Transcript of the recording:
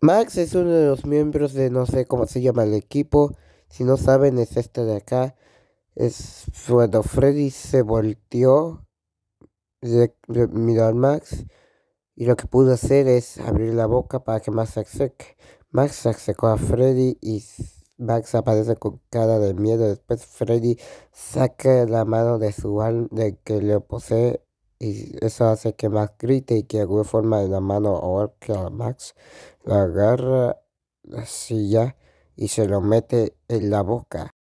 Max es uno de los miembros de no sé cómo se llama el equipo. Si no saben, es este de acá. Es cuando Freddy se volteó, miró a Max y lo que pudo hacer es abrir la boca para que Max se acerque. Max se acercó a Freddy y Max aparece con cara de miedo. Después Freddy saca la mano de su alma de que le posee y eso hace que Max grite y que alguna forma la mano ahora que a Max la agarra la silla y se lo mete en la boca.